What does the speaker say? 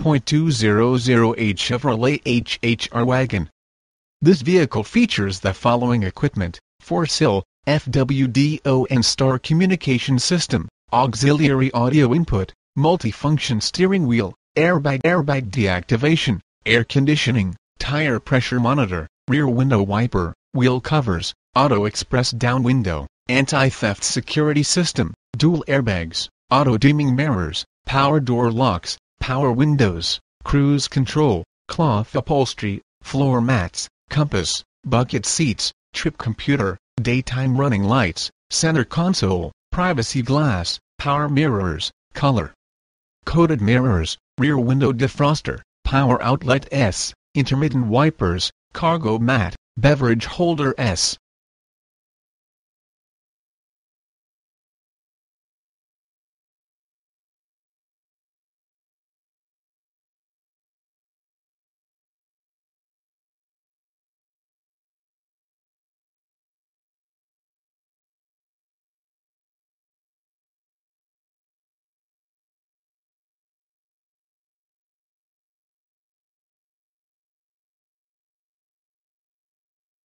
2200 Chevrolet HHR wagon. This vehicle features the following equipment, 4-SIL, FWD-O and STAR communication system, auxiliary audio input, multifunction steering wheel, airbag airbag deactivation, air conditioning, tire pressure monitor, rear window wiper, wheel covers, auto express down window, anti-theft security system, dual airbags, auto dimming mirrors, power door locks, power windows, cruise control, cloth upholstery, floor mats, compass, bucket seats, trip computer, daytime running lights, center console, privacy glass, power mirrors, color coded mirrors, rear window defroster, power outlet S, intermittent wipers, cargo mat, beverage holder S,